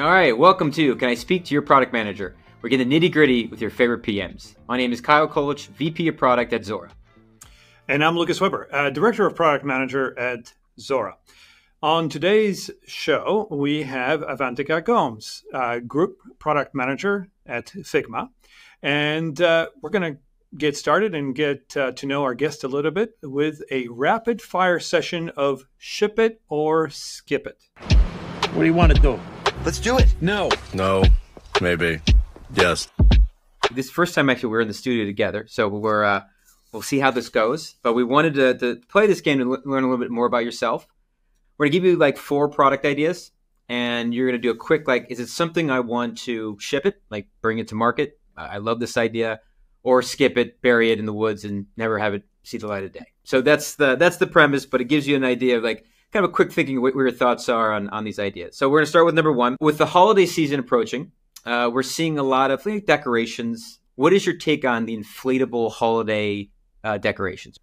All right, welcome to Can I Speak to Your Product Manager? We're getting nitty gritty with your favorite PMs. My name is Kyle Kolich, VP of Product at Zora. And I'm Lucas Weber, uh, Director of Product Manager at Zora. On today's show, we have Avantika Gomes, uh, Group Product Manager at Figma. And uh, we're going to get started and get uh, to know our guest a little bit with a rapid fire session of ship it or skip it. What do you want to do? Let's do it. No. No. Maybe. Yes. This first time actually we're in the studio together, so we're uh, we'll see how this goes. But we wanted to, to play this game and learn a little bit more about yourself. We're gonna give you like four product ideas, and you're gonna do a quick like, is it something I want to ship it, like bring it to market? I love this idea, or skip it, bury it in the woods, and never have it see the light of day. So that's the that's the premise, but it gives you an idea of like kind of a quick thinking what your thoughts are on, on these ideas. So we're going to start with number one. With the holiday season approaching, uh, we're seeing a lot of like, decorations. What is your take on the inflatable holiday uh, decorations?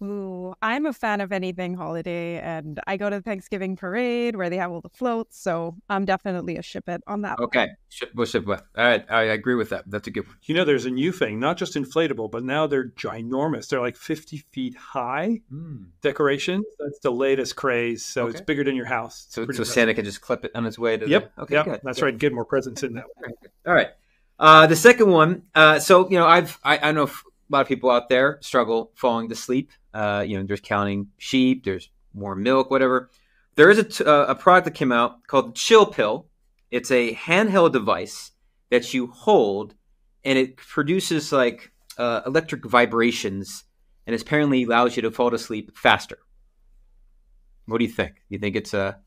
Ooh, I'm a fan of anything holiday, and I go to the Thanksgiving parade where they have all the floats. So I'm definitely a ship it on that. Okay, one. ship well, ship it. All right, I agree with that. That's a good one. You know, there's a new thing, not just inflatable, but now they're ginormous. They're like 50 feet high mm. decorations. That's the latest craze. So okay. it's bigger than your house. It's so, so Santa can just clip it on his way to. Yep. The... Okay. Yep. Good. That's right. Get more presents in that. All right. Uh, the second one. Uh, so you know, I've I, I know a lot of people out there struggle falling to sleep. Uh, you know, there's counting sheep, there's more milk, whatever. There is a, t- uh, a product that came out called the Chill Pill. It's a handheld device that you hold, and it produces like uh, electric vibrations, and it apparently allows you to fall asleep faster. What do you think? You think it's a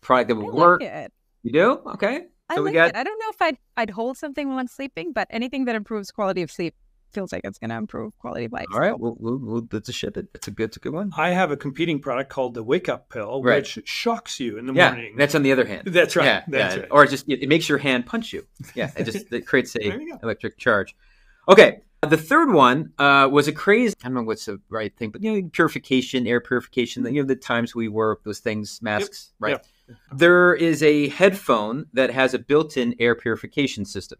product that will like work? It. You do? Okay. So I like got... it. I don't know if I'd I'd hold something while I'm sleeping, but anything that improves quality of sleep feels like it's going to improve quality of life. alright we'll, we'll, we'll, that's a shit. It's a good, it's a good one. I have a competing product called the Wake Up Pill, right. which shocks you in the yeah, morning. That's on the other hand. That's right. Yeah, that's yeah. right. Or just it, makes your hand punch you. Yeah, it just it creates a electric charge. Okay, the third one uh, was a craze. I don't know what's the right thing, but you know, purification, air purification. You know, the times we wore those things, masks, yep. right? Yep. There is a headphone that has a built-in air purification system.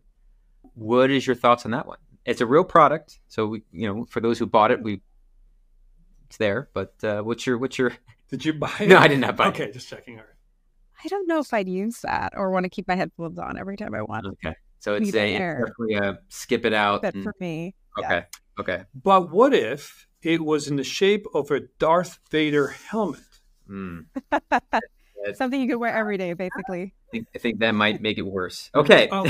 What is your thoughts on that one? it's a real product. So we, you know, for those who bought it, we it's there. But uh, what's your what's your? Did you buy it? No, I did not buy okay, it. Okay, just checking. All right. I don't know if I'd use that or want to keep my headphones on every time I want. Okay, so it's a, it's a skip it out. But and... for me, okay, yeah. okay. But what if it was in the shape of a Darth Vader helmet? Mm. Something you could wear every day, basically. I think, I think that might make it worse. Okay, oh.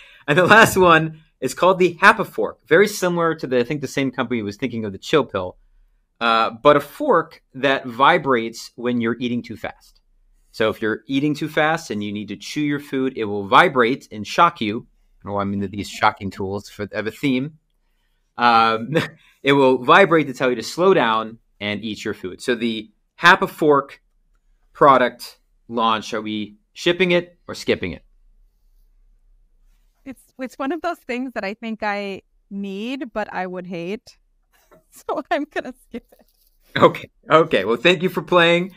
and the last one it's called the Hapa fork, very similar to the I think the same company was thinking of the chill pill, uh, but a fork that vibrates when you're eating too fast. So if you're eating too fast and you need to chew your food, it will vibrate and shock you. I'm into these shocking tools for of a theme. Um, it will vibrate to tell you to slow down and eat your food. So the Hapa fork product launch, are we shipping it or skipping it? it's one of those things that I think I need, but I would hate. So I'm gonna skip it. Okay. Okay. Well, thank you for playing.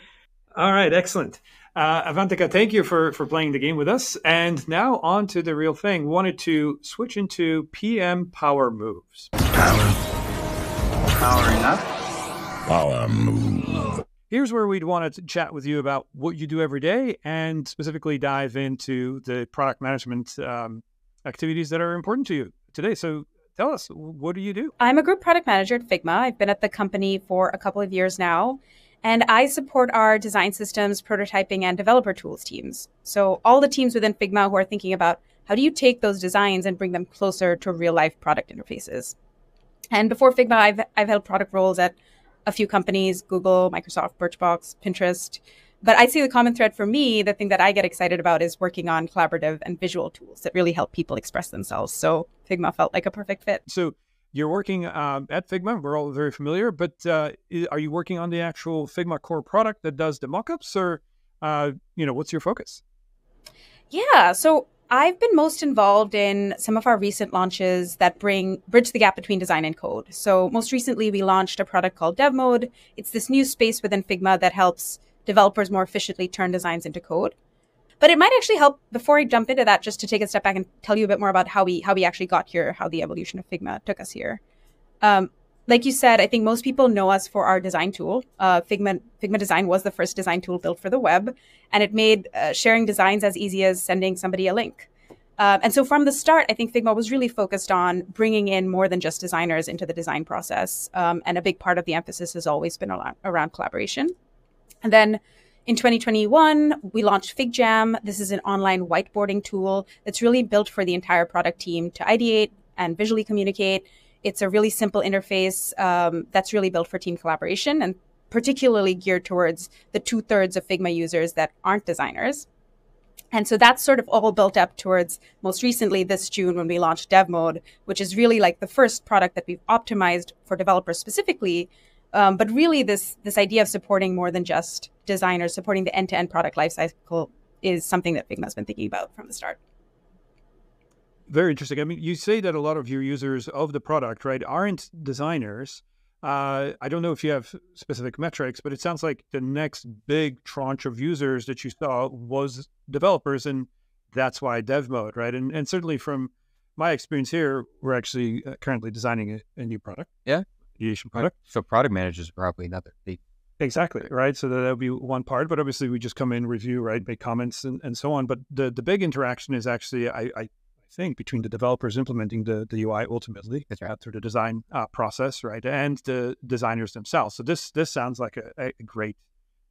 All right. Excellent. Uh, Avantika, thank you for for playing the game with us. And now on to the real thing. Wanted to switch into PM power moves. Power. Powering up. Power move. Here's where we'd want to chat with you about what you do every day and specifically dive into the product management um, activities that are important to you today. So tell us, what do you do? I'm a group product manager at Figma. I've been at the company for a couple of years now, and I support our design systems, prototyping, and developer tools teams. So all the teams within Figma who are thinking about how do you take those designs and bring them closer to real life product interfaces. And before Figma, I've, I've held product roles at a few companies Google, Microsoft, Birchbox, Pinterest but I'd say the common thread for me, the thing that I get excited about is working on collaborative and visual tools that really help people express themselves. So Figma felt like a perfect fit. So you're working uh, at Figma. We're all very familiar, but uh, are you working on the actual Figma core product that does the mockups, or uh, you know, what's your focus? Yeah. So I've been most involved in some of our recent launches that bring bridge the gap between design and code. So most recently, we launched a product called Dev Mode. It's this new space within Figma that helps developers more efficiently turn designs into code. But it might actually help before I jump into that, just to take a step back and tell you a bit more about how we how we actually got here, how the evolution of Figma took us here. Um, like you said, I think most people know us for our design tool. Uh, Figma Figma Design was the first design tool built for the web, and it made uh, sharing designs as easy as sending somebody a link. Uh, and so from the start, I think Figma was really focused on bringing in more than just designers into the design process. Um, and a big part of the emphasis has always been around, around collaboration. And then in 2021, we launched FigJam. This is an online whiteboarding tool that's really built for the entire product team to ideate and visually communicate. It's a really simple interface um, that's really built for team collaboration and particularly geared towards the two thirds of Figma users that aren't designers. And so that's sort of all built up towards most recently this June when we launched Dev Mode, which is really like the first product that we've optimized for developers specifically um, but really, this this idea of supporting more than just designers, supporting the end to end product lifecycle is something that Figma's been thinking about from the start. Very interesting. I mean, you say that a lot of your users of the product, right, aren't designers. Uh, I don't know if you have specific metrics, but it sounds like the next big tranche of users that you saw was developers, and that's why dev mode, right? And and certainly from my experience here, we're actually uh, currently designing a, a new product. Yeah, product. So product managers are probably another. They, Exactly. Right. So that would be one part. But obviously, we just come in, review, right, make comments and, and so on. But the, the big interaction is actually, I, I think, between the developers implementing the, the UI ultimately That's right. Uh, through the design uh, process, right, and the designers themselves. So this this sounds like a, a, great,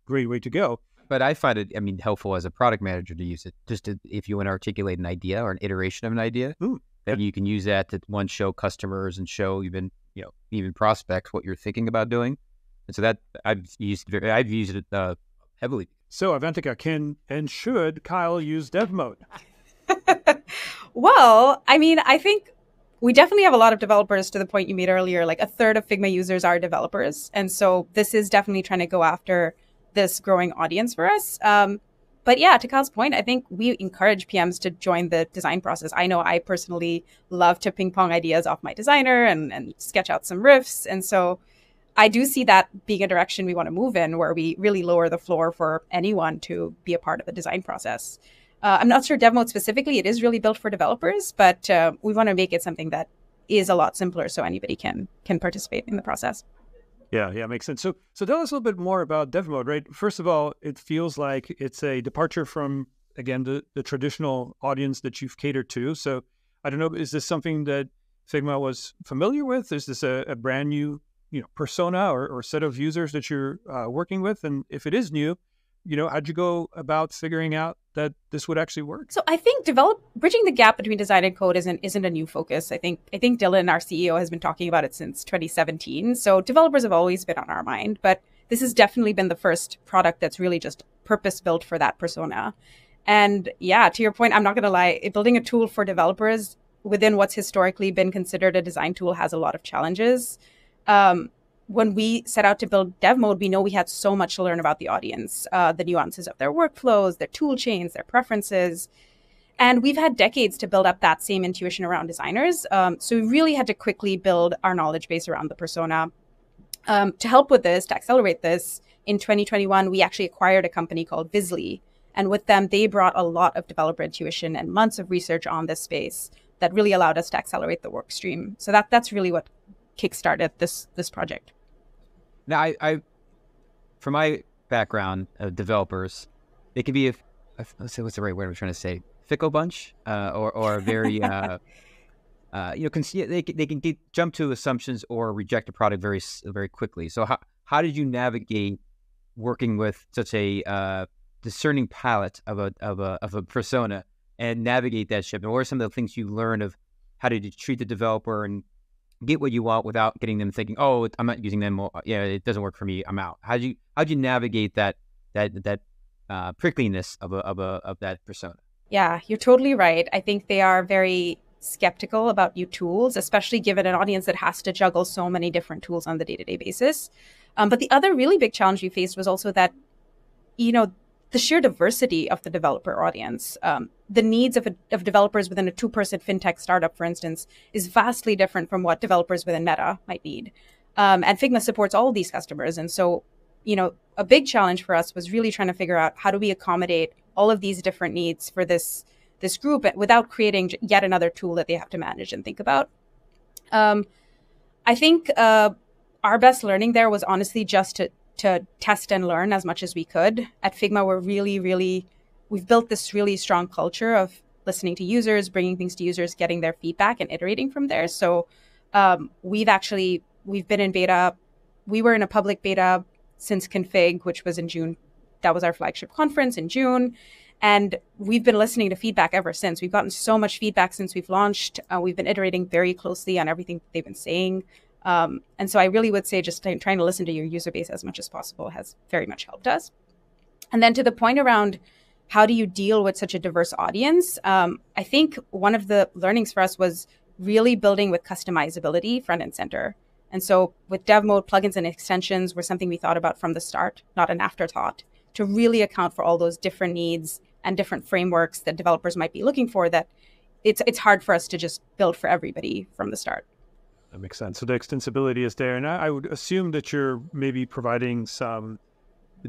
great way to go. But I find it, I mean, helpful as a product manager to use it just to, if you want to articulate an idea or an iteration of an idea. Ooh. Hmm. That you can use that to one show customers and show even you know even prospects what you're thinking about doing. And so that I've used I've used it uh, heavily. So Aventica can and should Kyle use dev mode? well, I mean, I think we definitely have a lot of developers to the point you made earlier. Like a third of Figma users are developers. And so this is definitely trying to go after this growing audience for us. Um, but yeah, to Kyle's point, I think we encourage PMs to join the design process. I know I personally love to ping pong ideas off my designer and, and sketch out some riffs. And so I do see that being a direction we want to move in where we really lower the floor for anyone to be a part of the design process. Uh, I'm not sure dev mode specifically, it is really built for developers, but uh, we want to make it something that is a lot simpler so anybody can can participate in the process. Yeah, yeah, makes sense. So, so tell us a little bit more about dev mode, right? First of all, it feels like it's a departure from again the, the traditional audience that you've catered to. So, I don't know, is this something that Figma was familiar with? Is this a, a brand new, you know, persona or, or set of users that you're uh, working with? And if it is new, you know, how'd you go about figuring out that this would actually work? So I think develop bridging the gap between design and code isn't isn't a new focus. I think I think Dylan, our CEO, has been talking about it since 2017. So developers have always been on our mind, but this has definitely been the first product that's really just purpose built for that persona. And yeah, to your point, I'm not going to lie, building a tool for developers within what's historically been considered a design tool has a lot of challenges. Um, when we set out to build dev mode, we know we had so much to learn about the audience, uh, the nuances of their workflows, their tool chains, their preferences. And we've had decades to build up that same intuition around designers. Um, so we really had to quickly build our knowledge base around the persona. Um, to help with this, to accelerate this, in 2021, we actually acquired a company called Visly. And with them, they brought a lot of developer intuition and months of research on this space that really allowed us to accelerate the work stream. So that, that's really what kickstarted this, this project. Now, I, I from my background of developers, it could be a, let's say what's the right word I'm trying to say, fickle bunch, uh, or or very. Uh, uh, you know, con- they, they can get, jump to assumptions or reject a product very very quickly. So how, how did you navigate working with such a uh, discerning palette of a, of a of a persona and navigate that ship? And what are some of the things you learned of how did you treat the developer and get what you want without getting them thinking, "Oh, I'm not using them. yeah, it doesn't work for me. I'm out." How do you how do you navigate that that that uh, prickliness of a, of a of that persona? Yeah, you're totally right. I think they are very skeptical about new tools, especially given an audience that has to juggle so many different tools on the day to day basis. Um, but the other really big challenge we faced was also that, you know, the sheer diversity of the developer audience. Um, the needs of, a, of developers within a two person fintech startup, for instance, is vastly different from what developers within Meta might need. Um, and Figma supports all these customers. And so, you know, a big challenge for us was really trying to figure out how do we accommodate all of these different needs for this this group without creating yet another tool that they have to manage and think about. Um, I think uh, our best learning there was honestly just to to test and learn as much as we could. At Figma, we're really, really, we've built this really strong culture of listening to users, bringing things to users, getting their feedback, and iterating from there. So um, we've actually we've been in beta. We were in a public beta since Config, which was in June. That was our flagship conference in June. And we've been listening to feedback ever since. We've gotten so much feedback since we've launched. Uh, we've been iterating very closely on everything they've been saying um, and so I really would say just trying to listen to your user base as much as possible has very much helped us. And then to the point around how do you deal with such a diverse audience, um, I think one of the learnings for us was really building with customizability front and center. And so with dev mode, plugins and extensions were something we thought about from the start, not an afterthought, to really account for all those different needs and different frameworks that developers might be looking for that it's it's hard for us to just build for everybody from the start. That makes sense. So the extensibility is there. And I, I would assume that you're maybe providing some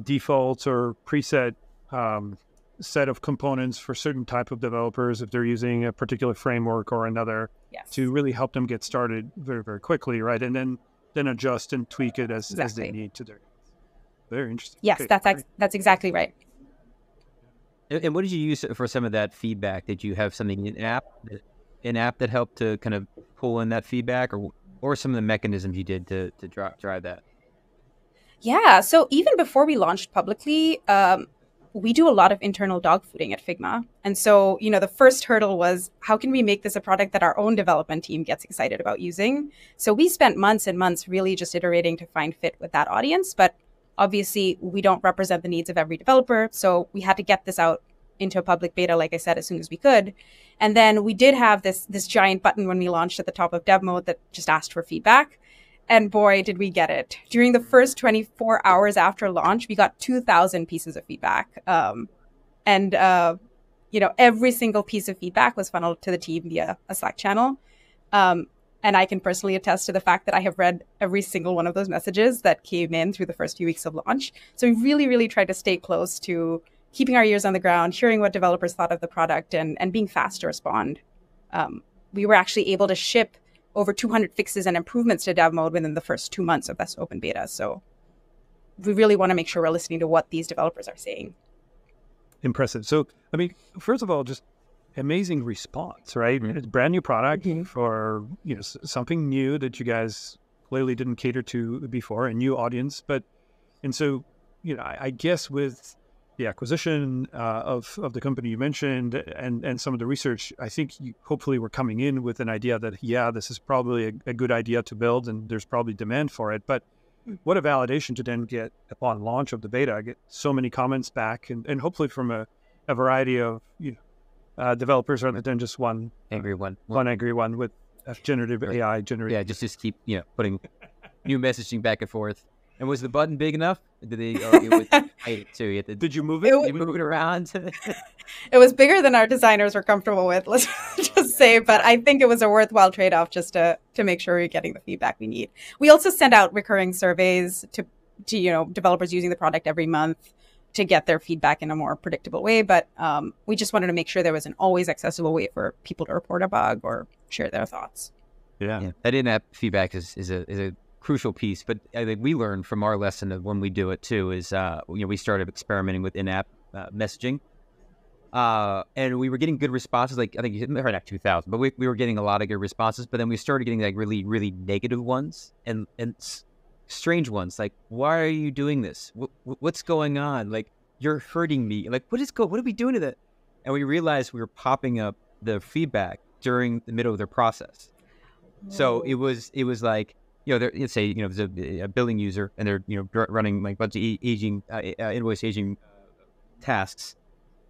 defaults or preset um, set of components for certain type of developers if they're using a particular framework or another yes. to really help them get started very very quickly right and then then adjust and tweak it as, exactly. as they need to their very interesting yes okay. that's ex- that's exactly right and, what did you use for some of that feedback did you have something in app that an app that helped to kind of pull in that feedback, or or some of the mechanisms you did to to drive, drive that? Yeah. So even before we launched publicly, um, we do a lot of internal dogfooding at Figma. And so, you know, the first hurdle was how can we make this a product that our own development team gets excited about using? So we spent months and months really just iterating to find fit with that audience. But obviously, we don't represent the needs of every developer. So we had to get this out into a public beta, like I said, as soon as we could. And then we did have this this giant button when we launched at the top of dev mode that just asked for feedback. And boy, did we get it. During the first 24 hours after launch, we got 2,000 pieces of feedback. Um, and, uh, you know, every single piece of feedback was funneled to the team via a Slack channel. Um, and I can personally attest to the fact that I have read every single one of those messages that came in through the first few weeks of launch. So we really, really tried to stay close to keeping our ears on the ground, hearing what developers thought of the product, and, and being fast to respond. Um, we were actually able to ship over 200 fixes and improvements to dev mode within the first two months of this open beta. So we really want to make sure we're listening to what these developers are saying. Impressive. So, I mean, first of all, just amazing response, right? it's brand new product mm-hmm. for, you know, something new that you guys clearly didn't cater to before, a new audience. But, and so, you know, I, I guess with the acquisition uh, of of the company you mentioned and and some of the research, I think you hopefully we're coming in with an idea that yeah, this is probably a, a good idea to build, and there's probably demand for it. But what a validation to then get upon launch of the beta. I get so many comments back, and, and hopefully from a, a variety of you know, uh, developers, rather than just one angry uh, one, one angry one with uh, generative AI generated. Yeah, just just keep you know putting new messaging back and forth. And was the button big enough? Did they? it too. You to, did you move it? it you move it around. it was bigger than our designers were comfortable with. Let's just say, but I think it was a worthwhile trade-off just to to make sure we we're getting the feedback we need. We also send out recurring surveys to to you know developers using the product every month to get their feedback in a more predictable way. But um, we just wanted to make sure there was an always accessible way for people to report a bug or share their thoughts. Yeah, yeah. that in-app feedback is is a is a crucial piece. But I think we learned from our lesson of when we do it too is uh, you know we started experimenting with in-app uh, messaging, uh, and we were getting good responses. Like I think right at two thousand, but we, we were getting a lot of good responses. But then we started getting like really really negative ones and and strange ones. Like why are you doing this? W- what's going on? Like you're hurting me. Like what is go? What are we doing to that? And we realized we were popping up the feedback during the middle of their process. So it was it was like you know, they're say you know there's a, a, billing user and they're you know running like a bunch of aging uh, uh, invoice aging uh, tasks,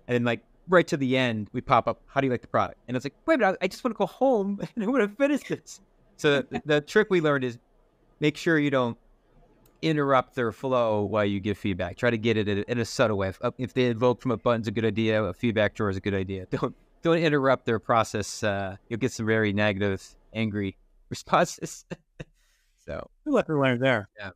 and then like right to the end we pop up, how do you like the product? And it's like, wait a minute, I just want to go home and I want to finish this. So the, the trick we learned is make sure you don't interrupt their flow while you give feedback. Try to get it in a, in a subtle way. If, uh, if they invoke from a button's a good idea, a feedback drawer is a good idea. Don't don't interrupt their process. Uh, you'll get some very negative, angry responses. So we left learn there. Yeah.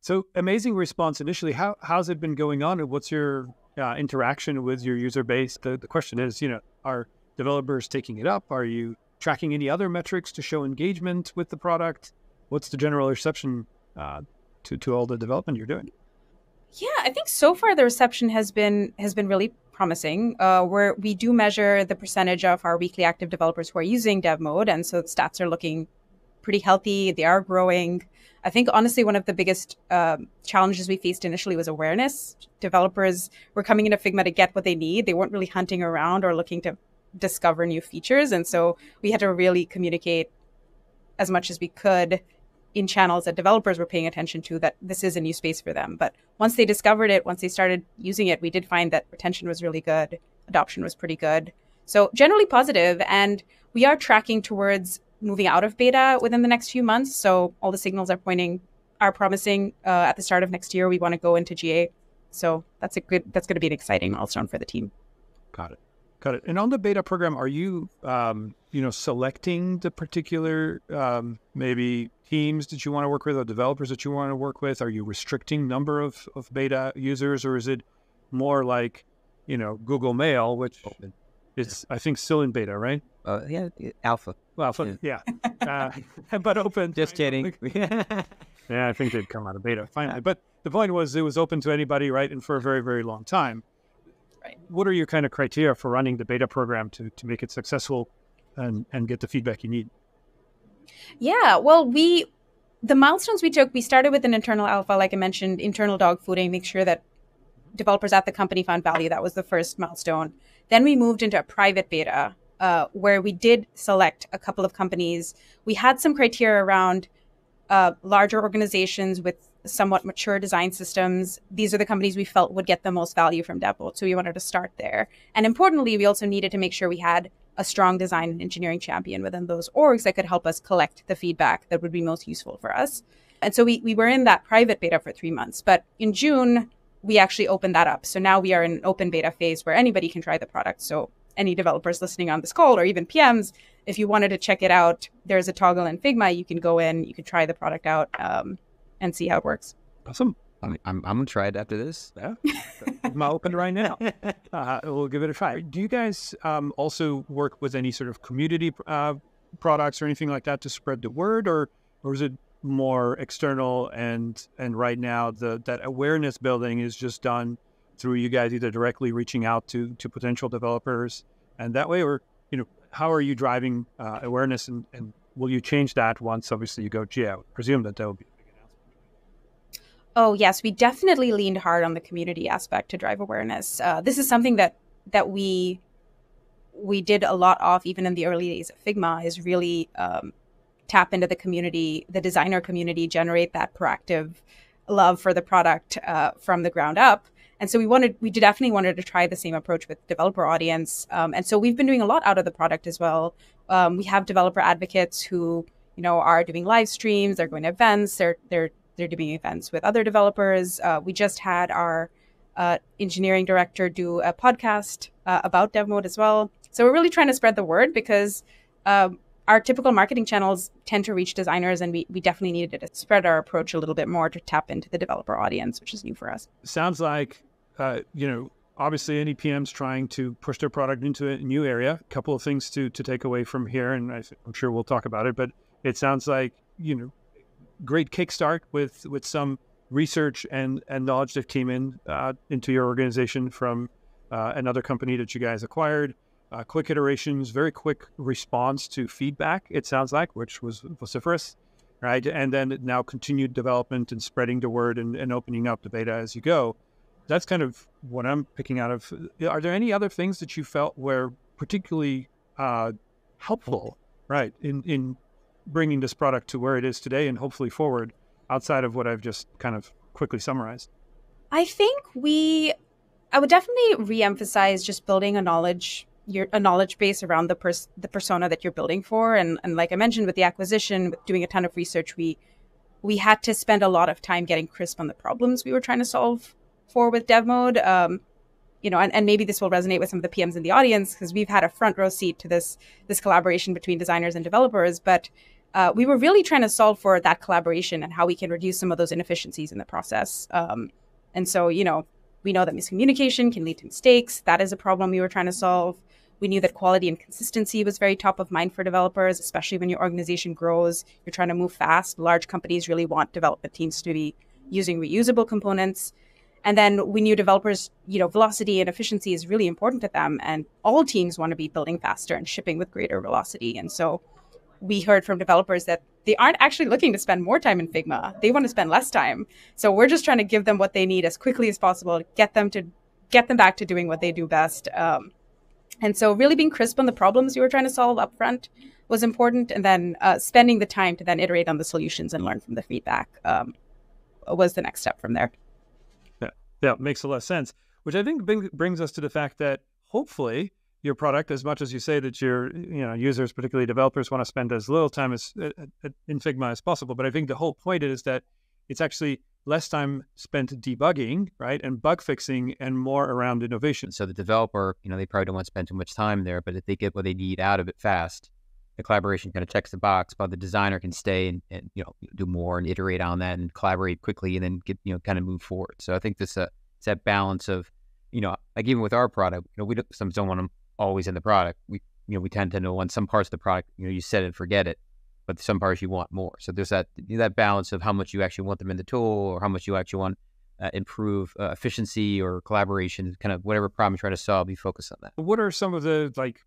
So amazing response initially. How how's it been going on, and what's your uh, interaction with your user base? The, the question is, you know, are developers taking it up? Are you tracking any other metrics to show engagement with the product? What's the general reception uh, to to all the development you're doing? Yeah, I think so far the reception has been has been really promising. Uh, where we do measure the percentage of our weekly active developers who are using Dev Mode, and so the stats are looking pretty healthy. They are growing. I think honestly, one of the biggest um, challenges we faced initially was awareness. Developers were coming into Figma to get what they need. They weren't really hunting around or looking to discover new features. And so we had to really communicate as much as we could in channels that developers were paying attention to that this is a new space for them. But once they discovered it, once they started using it, we did find that retention was really good, adoption was pretty good. So generally positive, and we are tracking towards moving out of beta within the next few months. So all the signals are pointing are promising. Uh, at the start of next year, we want to go into GA. So that's a good that's going to be an exciting milestone for the team. Got it. Got it. And on the beta program, are you um, you know selecting the particular um, maybe teams that you want to work with or developers that you want to work with? Are you restricting number of, of beta users, or is it more like you know Google Mail, which it's I think still in beta, right? Uh, yeah, alpha. Well, alpha, yeah. yeah. uh, but open. Just kidding. yeah, I think they would come out of beta finally. Uh. But the point was, it was open to anybody, right? And for a very, very long time. Right. What are your kind of criteria for running the beta program to to make it successful, and and get the feedback you need? Yeah. Well, we the milestones we took, we started with an internal alpha, like I mentioned, internal dog fooding, make sure that developers at the company found value. That was the first milestone. Then we moved into a private beta uh, where we did select a couple of companies. We had some criteria around uh, larger organizations with somewhat mature design systems. These are the companies we felt would get the most value from DevBolt. So we wanted to start there. And importantly, we also needed to make sure we had a strong design and engineering champion within those orgs that could help us collect the feedback that would be most useful for us. And so we, we were in that private beta for three months. But in June, we actually opened that up. So now we are in an open beta phase where anybody can try the product. So any developers listening on this call or even PMs, if you wanted to check it out, there's a toggle in Figma. You can go in, you can try the product out um, and see how it works. Awesome. I'm, I'm, gonna try it after this. Yeah, I'm open right now. Uh, we'll give it a try. Do you guys um, also work with any sort of community uh, products or anything like that to spread the word, or or is it more external and and right now the that awareness building is just done through you guys either directly reaching out to to potential developers and that way or you know how are you driving uh, awareness and, and will you change that once obviously you go geo yeah, presume that that will be Oh yes, we definitely leaned hard on the community aspect to drive awareness. Uh, this is something that that we we did a lot of even in the early days of Figma is really um, tap into the community, the designer community, generate that proactive love for the product uh, from the ground up. And so we wanted, we definitely wanted to try the same approach with developer audience. Um, and so we've been doing a lot out of the product as well. Um, we have developer advocates who, you know, are doing live streams. They're going to events. They're they're they're doing events with other developers. Uh, we just had our uh, engineering director do a podcast uh, about dev mode as well. So we're really trying to spread the word because um, our typical marketing channels tend to reach designers, and we, we definitely needed to spread our approach a little bit more to tap into the developer audience, which is new for us. Sounds like, uh, you know, obviously any PM's trying to push their product into a new area. A couple of things to, to take away from here, and I, I'm sure we'll talk about it, but it sounds like, you know, great kickstart with, with some research and, and knowledge that came in uh, into your organization from uh, another company that you guys acquired uh, quick iterations, very quick response to feedback, it sounds like, which was vociferous, right? And then now continued development and spreading the word and, and opening up the beta as you go. That's kind of what I'm picking out of. Are there any other things that you felt were particularly uh, helpful, right, in, in bringing this product to where it is today and hopefully forward outside of what I've just kind of quickly summarized? I think we, I would definitely reemphasize just building a knowledge your a knowledge base around the pers- the persona that you're building for and and like I mentioned with the acquisition with doing a ton of research we we had to spend a lot of time getting crisp on the problems we were trying to solve for with dev mode um, you know and, and maybe this will resonate with some of the PMs in the audience because we've had a front row seat to this this collaboration between designers and developers but uh, we were really trying to solve for that collaboration and how we can reduce some of those inefficiencies in the process um, and so you know we know that miscommunication can lead to mistakes. That is a problem we were trying to solve. We knew that quality and consistency was very top of mind for developers, especially when your organization grows, you're trying to move fast. Large companies really want development teams to be using reusable components. And then we knew developers, you know, velocity and efficiency is really important to them. And all teams want to be building faster and shipping with greater velocity. And so we heard from developers that they aren't actually looking to spend more time in Figma. They want to spend less time. So we're just trying to give them what they need as quickly as possible, get them to get them back to doing what they do best. Um, and so, really being crisp on the problems you were trying to solve upfront was important, and then uh, spending the time to then iterate on the solutions and learn from the feedback um, was the next step from there. Yeah, yeah, makes a lot of sense. Which I think brings us to the fact that hopefully your product, as much as you say that your you know users, particularly developers, want to spend as little time as uh, uh, in Figma as possible, but I think the whole point is that it's actually less time spent debugging, right, and bug fixing, and more around innovation. So the developer, you know, they probably don't want to spend too much time there, but if they get what they need out of it fast, the collaboration kind of checks the box. But the designer can stay and, and you know do more and iterate on that and collaborate quickly, and then get you know kind of move forward. So I think this uh, it's that balance of you know like even with our product, you know, we don't, some don't want them always in the product. We you know we tend to know on some parts of the product, you know, you set it, forget it but some parts you want more. So there's that that balance of how much you actually want them in the tool, or how much you actually want uh, improve uh, efficiency or collaboration, kind of whatever problem you're trying to solve. You focus on that. What are some of the like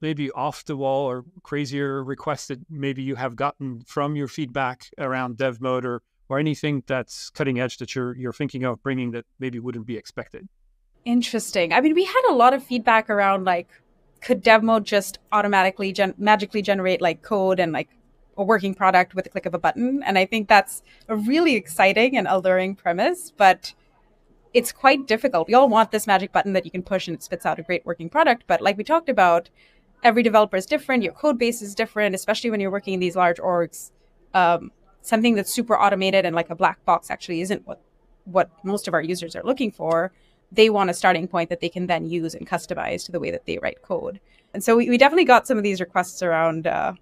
maybe off the wall or crazier requests that maybe you have gotten from your feedback around dev mode or or anything that's cutting edge that you're you're thinking of bringing that maybe wouldn't be expected? Interesting. I mean, we had a lot of feedback around like could dev mode just automatically gen- magically generate like code and like a working product with a click of a button. And I think that's a really exciting and alluring premise, but it's quite difficult. We all want this magic button that you can push and it spits out a great working product. But like we talked about, every developer is different, your code base is different, especially when you're working in these large orgs. Um, something that's super automated and like a black box actually isn't what what most of our users are looking for. They want a starting point that they can then use and customize to the way that they write code. And so we, we definitely got some of these requests around uh,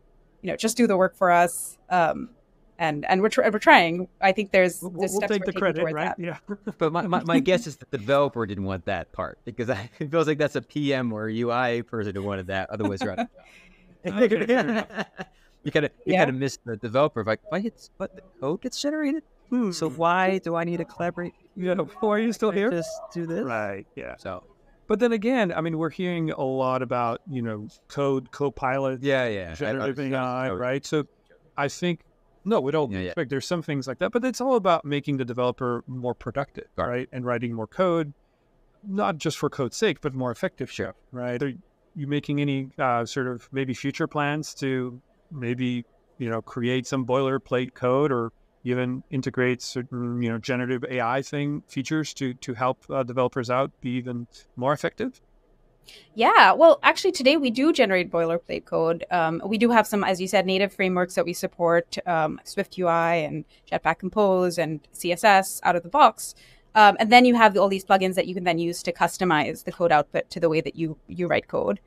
you know, just do the work for us. Um, and and we're, tr- we're trying. I think there's, there's we'll, we'll take the credit, right? That. Yeah. but my, my, my guess is that the developer didn't want that part because I, it feels like that's a PM or a UI person who wanted that. Otherwise, right? okay, you kind of you yeah. kind of miss the developer. Like, why it's what the code gets generated? Hmm. So why do I need to collaborate? Yeah, why are you still here? Just do this, right? Yeah. So but then again, I mean, we're hearing a lot about you know code co-pilot, yeah, yeah, generative AI, right? So I think no, we don't yeah, expect. Yeah. There's some things like that, but it's all about making the developer more productive, right? right? And writing more code, not just for code's sake, but more effective, sure. right? Are you making any uh, sort of maybe future plans to maybe you know create some boilerplate code or even integrate certain, you know, generative AI thing features to to help uh, developers out be even more effective. Yeah, well, actually, today we do generate boilerplate code. Um, we do have some, as you said, native frameworks that we support, um, Swift UI and Jetpack Compose and CSS out of the box. Um, and then you have all these plugins that you can then use to customize the code output to the way that you you write code.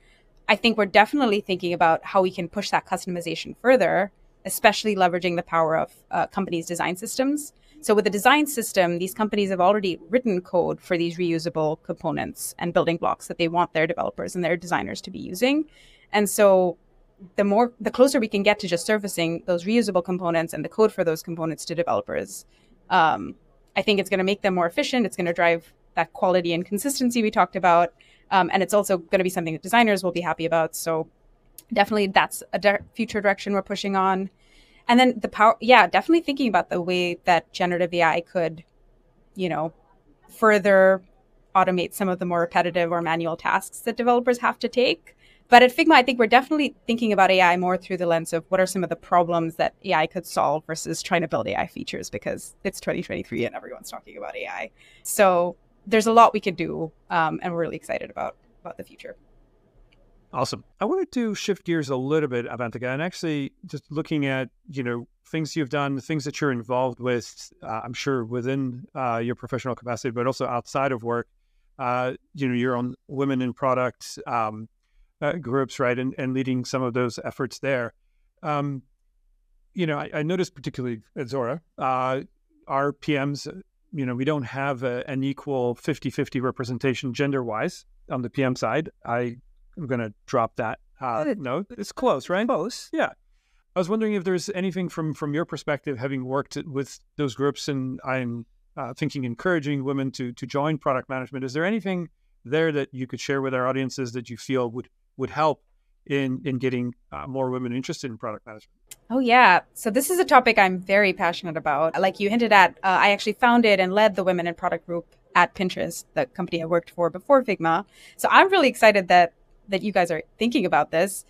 I think we're definitely thinking about how we can push that customization further especially leveraging the power of uh, companies' design systems. So, with the design system, these companies have already written code for these reusable components and building blocks that they want their developers and their designers to be using. And so, the more the closer we can get to just servicing those reusable components and the code for those components to developers, um, I think it's going to make them more efficient. It's going to drive that quality and consistency we talked about, um, and it's also going to be something that designers will be happy about. So definitely that's a di- future direction we're pushing on. And then the power, yeah, definitely thinking about the way that generative AI could, you know, further automate some of the more repetitive or manual tasks that developers have to take. But at Figma, I think we're definitely thinking about AI more through the lens of what are some of the problems that AI could solve versus trying to build AI features because it's 2023 and everyone's talking about AI. So there's a lot we could do, um, and we're really excited about about the future. Awesome. I wanted to shift gears a little bit, Avantika, and actually just looking at you know things you've done, things that you're involved with. Uh, I'm sure within uh, your professional capacity, but also outside of work. Uh, you know, you're on women in product um, uh, groups, right, and, and leading some of those efforts there. Um, you know, I, I, noticed particularly at Zora, uh, our PMs. You know, we don't have a, uh, an equal 50-50 representation gender-wise on the PM side. I I'm going to drop that uh, note. It's close, right? Close. Yeah. I was wondering if there's anything from from your perspective, having worked with those groups, and I'm uh, thinking encouraging women to to join product management. Is there anything there that you could share with our audiences that you feel would would help in in getting uh, more women interested in product management? Oh yeah, so this is a topic I'm very passionate about. Like you hinted at, uh, I actually founded and led the Women in Product group at Pinterest, the company I worked for before Figma. So I'm really excited that that you guys are thinking about this.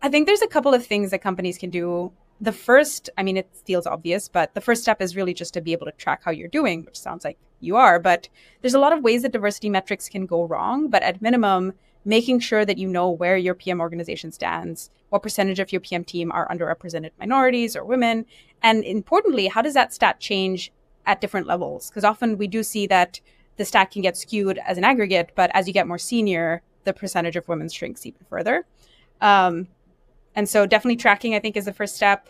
I think there's a couple of things that companies can do. The first, I mean, it feels obvious, but the first step is really just to be able to track how you're doing, which sounds like you are. But there's a lot of ways that diversity metrics can go wrong. But at minimum, making sure that you know where your PM organization stands, what percentage of your PM team are underrepresented minorities or women, and importantly, how does that stat change at different levels? Because often we do see that the stat can get skewed as an aggregate, but as you get more senior, the percentage of women shrinks even further. Um, and so, definitely tracking, I think, is the first step.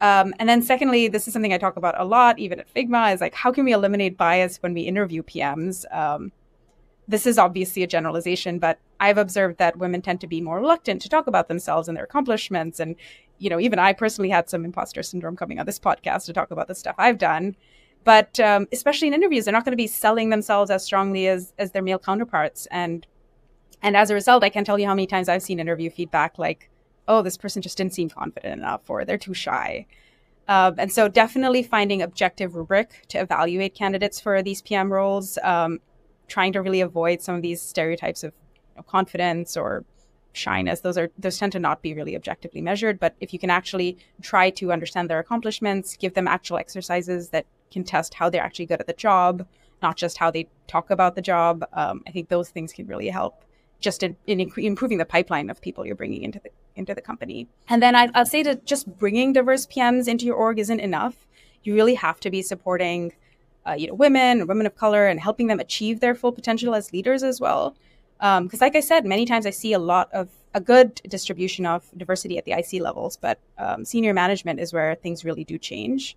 Um, and then, secondly, this is something I talk about a lot, even at Figma, is like how can we eliminate bias when we interview PMs? Um, this is obviously a generalization, but I've observed that women tend to be more reluctant to talk about themselves and their accomplishments. And, you know, even I personally had some imposter syndrome coming on this podcast to talk about the stuff I've done. But um, especially in interviews, they're not going to be selling themselves as strongly as as their male counterparts, and and as a result, I can't tell you how many times I've seen interview feedback like, oh, this person just didn't seem confident enough or they're too shy. Um, and so, definitely finding objective rubric to evaluate candidates for these PM roles, um, trying to really avoid some of these stereotypes of you know, confidence or shyness. Those are those tend to not be really objectively measured. But if you can actually try to understand their accomplishments, give them actual exercises that can test how they're actually good at the job, not just how they talk about the job, um, I think those things can really help just in, in improving the pipeline of people you're bringing into the into the company. And then I, I'll say that just bringing diverse PMs into your org isn't enough. You really have to be supporting, uh, you know, women, women of color, and helping them achieve their full potential as leaders as well. Because, um, like I said, many times I see a lot of a good distribution of diversity at the IC levels, but um, senior management is where things really do change.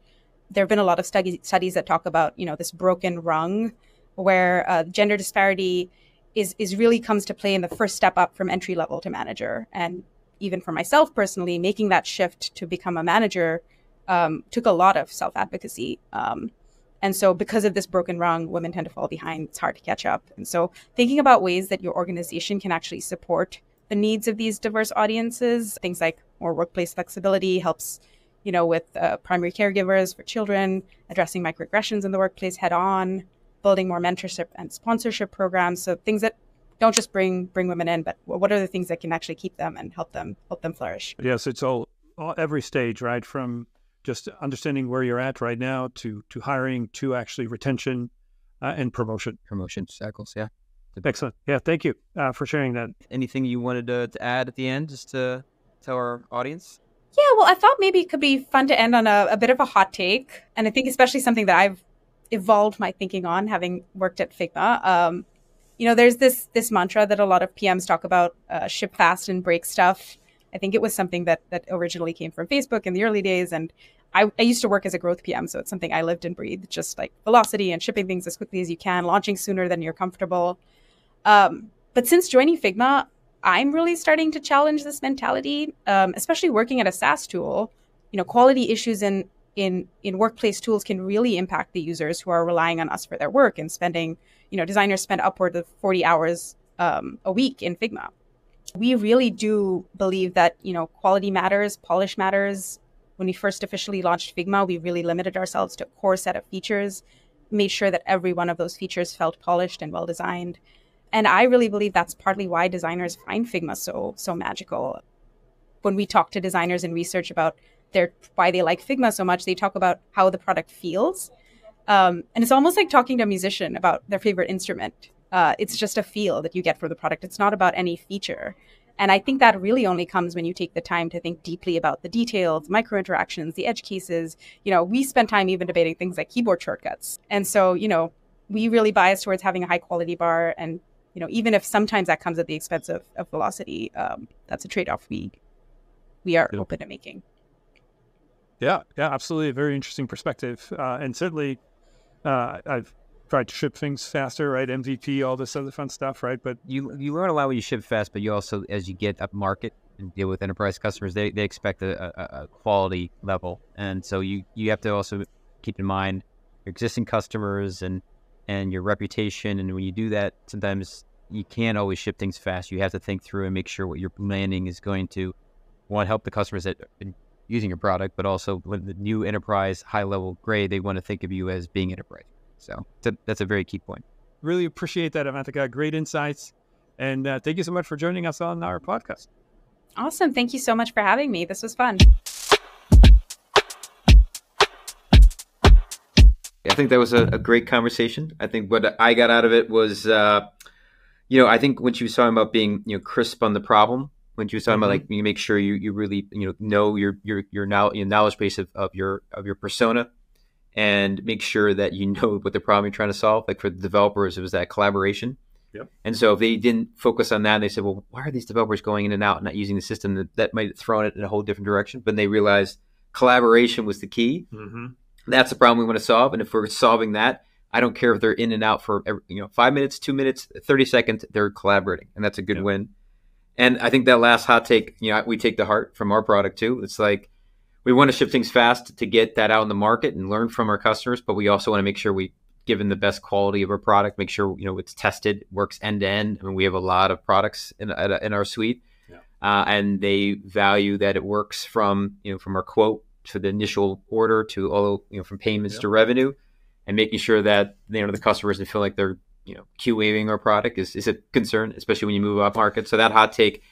There have been a lot of studies studies that talk about you know this broken rung, where uh, gender disparity is is really comes to play in the first step up from entry level to manager. And even for myself personally, making that shift to become a manager um, took a lot of self advocacy. Um, and so, because of this broken rung, women tend to fall behind. It's hard to catch up. And so, thinking about ways that your organization can actually support the needs of these diverse audiences, things like more workplace flexibility helps, you know, with uh, primary caregivers for children, addressing microaggressions in the workplace head on, building more mentorship and sponsorship programs. So things that don't just bring bring women in, but what are the things that can actually keep them and help them help them flourish? Yes, it's all, all every stage, right? From just understanding where you're at right now to to hiring to actually retention uh, and promotion. Promotion cycles, yeah. Excellent. Yeah, thank you uh, for sharing that. Anything you wanted to, to add at the end, just to tell our audience? Yeah, well, I thought maybe it could be fun to end on a, a, bit of a hot take. And I think, especially something that I've evolved my thinking on having worked at Figma. Um, you know, there's this this mantra that a lot of PMs talk about: uh, ship fast and break stuff. I think it was something that that originally came from Facebook in the early days, and I, I, used to work as a growth PM, so it's something I lived and breathed, just like velocity and shipping things as quickly as you can, launching sooner than you're comfortable. Um, but since joining Figma, I'm really starting to challenge this mentality, um, especially working at a SaaS tool. You know, quality issues in in in workplace tools can really impact the users who are relying on us for their work and spending you know designers spend upward of 40 hours um, a week in figma we really do believe that you know quality matters polish matters when we first officially launched figma we really limited ourselves to a core set of features made sure that every one of those features felt polished and well designed and i really believe that's partly why designers find figma so so magical when we talk to designers in research about they're why they like Figma so much. They talk about how the product feels, um, and it's almost like talking to a musician about their favorite instrument. Uh, it's just a feel that you get from the product. It's not about any feature. And I think that really only comes when you take the time to think deeply about the details, micro interactions, the edge cases. You know, we spend time even debating things like keyboard shortcuts. And so, you know, we really bias towards having a high quality bar. And, you know, even if sometimes that comes at the expense of, of velocity, um, that's a trade off we we are open to making. Yeah, yeah, absolutely. A very interesting perspective, uh, and certainly, uh, I've tried to ship things faster, right? MVP, all this other fun stuff, right? But you you learn a lot when you ship fast, but you also, as you get up market and deal with enterprise customers, they, they expect a, a, a quality level, and so you you have to also keep in mind your existing customers and and your reputation. And when you do that, sometimes you can't always ship things fast. You have to think through and make sure what you're planning is going to want help the customers that using your product, but also when the new enterprise high level gray, they want to think of you as being enterprise. So that's a very key point. Really appreciate that, Avantika. Great insights. And uh, thank you so much for joining us on our podcast. Awesome. Thank you so much for having me. This was fun. I think that was a, a great conversation. I think what I got out of it was, uh, you know, I think when she was talking about being, you know, crisp on the problem, when she was talking mm-hmm. about like you make sure you, you really you know know your your your now your knowledge base of, of your of your persona and make sure that you know what the problem you're trying to solve. Like for the developers, it was that collaboration. Yep. And so if they didn't focus on that, and they said, well, why are these developers going in and out and not using the system? That, that might have thrown it in a whole different direction. But they realized collaboration was the key. Mm-hmm. That's the problem we want to solve. And if we're solving that, I don't care if they're in and out for every, you know five minutes, two minutes, thirty seconds. They're collaborating, and that's a good yep. win. And I think that last hot take, you know, we take the heart from our product too. It's like we want to ship things fast to get that out in the market and learn from our customers, but we also want to make sure we give them the best quality of our product, make sure you know it's tested, works end to end. I mean, we have a lot of products in in our suite, yeah. uh, and they value that it works from you know from our quote to the initial order to all you know from payments yeah. to revenue, and making sure that you know the customer doesn't feel like they're you know q-waving our product is, is a concern especially when you move up market so that hot take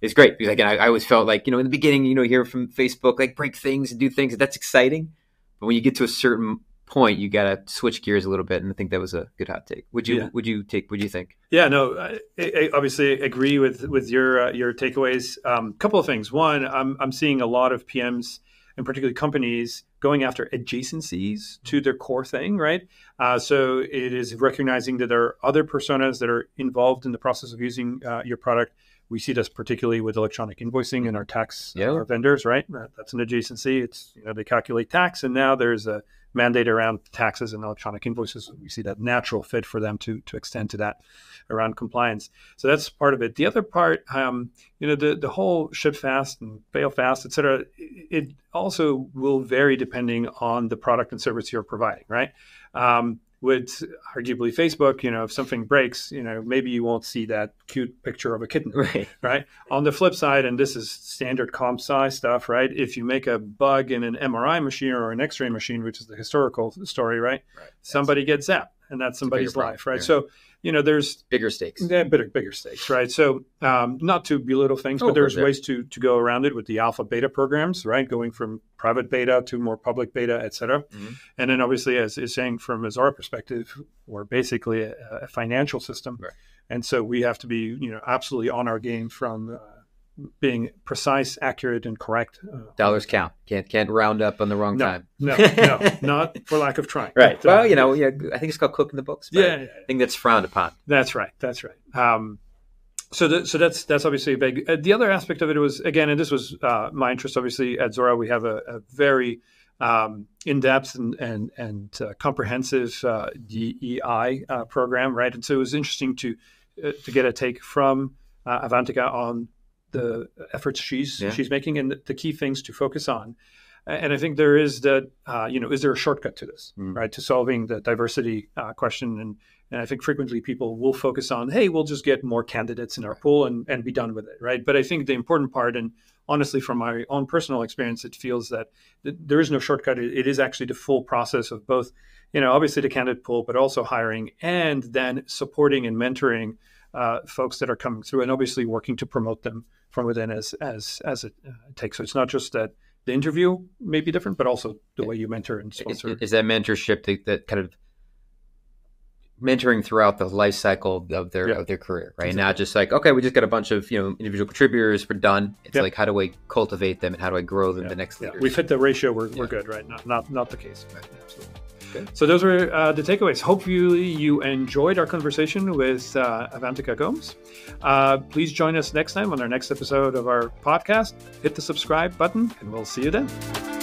is great because again I, I, always felt like you know in the beginning you know hear from facebook like break things and do things that's exciting but when you get to a certain point you gotta switch gears a little bit and i think that was a good hot take would you yeah. would you take would you think yeah no i, I obviously agree with with your uh, your takeaways a um, couple of things one I'm, I'm seeing a lot of pms and particularly companies going after adjacencies to their core thing, right? Uh, so it is recognizing that there are other personas that are involved in the process of using uh, your product we see this particularly with electronic invoicing and our tax uh, yeah. our vendors, right? That's an adjacency. It's you know they calculate tax, and now there's a mandate around taxes and electronic invoices. We see that natural fit for them to to extend to that around compliance. So that's part of it. The other part, um, you know, the the whole ship fast and fail fast, et cetera, it also will vary depending on the product and service you're providing, right? Um, with arguably Facebook, you know, if something breaks, you know, maybe you won't see that cute picture of a kitten, right. right? On the flip side, and this is standard comp sci stuff, right? If you make a bug in an MRI machine or an X-ray machine, which is the historical story, right? right. Somebody that's, gets zapped, and that's somebody's life, right? Yeah. So you know, there's bigger stakes. Yeah, bigger, bigger stakes, right? So, um, not to belittle things, oh, but there's ways to to go around it with the alpha beta programs, right? Going from private beta to more public beta, et cetera. Mm-hmm. And then, obviously, as is saying from as our perspective, we're basically a, a financial system, right. and so we have to be, you know, absolutely on our game from uh, being precise, accurate, and correct. Uh, Dollars count. Can't can't round up on the wrong no, time. no, no, not for lack of trying. Right. But, well, uh, you know, yeah, I think it's called cooking the books. Yeah, yeah, I think that's frowned upon. That's right. That's right. Um, so, the, so that's that's obviously big. Uh, the other aspect of it was again, and this was uh, my interest. Obviously, at Zora, we have a, a very um, in-depth and and, and uh, comprehensive uh, DEI program, right? And so it was interesting to to get a take from uh, Avantika on the efforts she's yeah. she's making and the key things to focus on. And I think there is that uh, you know is there a shortcut to this mm. right to solving the diversity uh, question and and I think frequently people will focus on hey we'll just get more candidates in our pool and and be done with it right. But I think the important part and honestly from my own personal experience it feels that th- there is no shortcut. It, it is actually the full process of both you know obviously the candidate pool but also hiring and then supporting and mentoring uh, folks that are coming through, and obviously working to promote them from within as as as it uh, takes. So it's not just that the interview may be different, but also the way you mentor and sponsor. Is, is that mentorship that, that, kind of mentoring throughout the life cycle of their yeah. of their career, right? Exactly. Not just like okay, we just got a bunch of you know individual contributors, we're done. It's yeah. like how do I cultivate them and how do I grow them yeah. the next. Leaders? Yeah. We've hit the ratio. We're, we're good, right? Not not not the case. Right. Absolutely. So those were uh, the takeaways. Hopefully you enjoyed our conversation with uh, Avantika Gomes. Uh, please join us next time on our next episode of our podcast. Hit the subscribe button, and we'll see you then.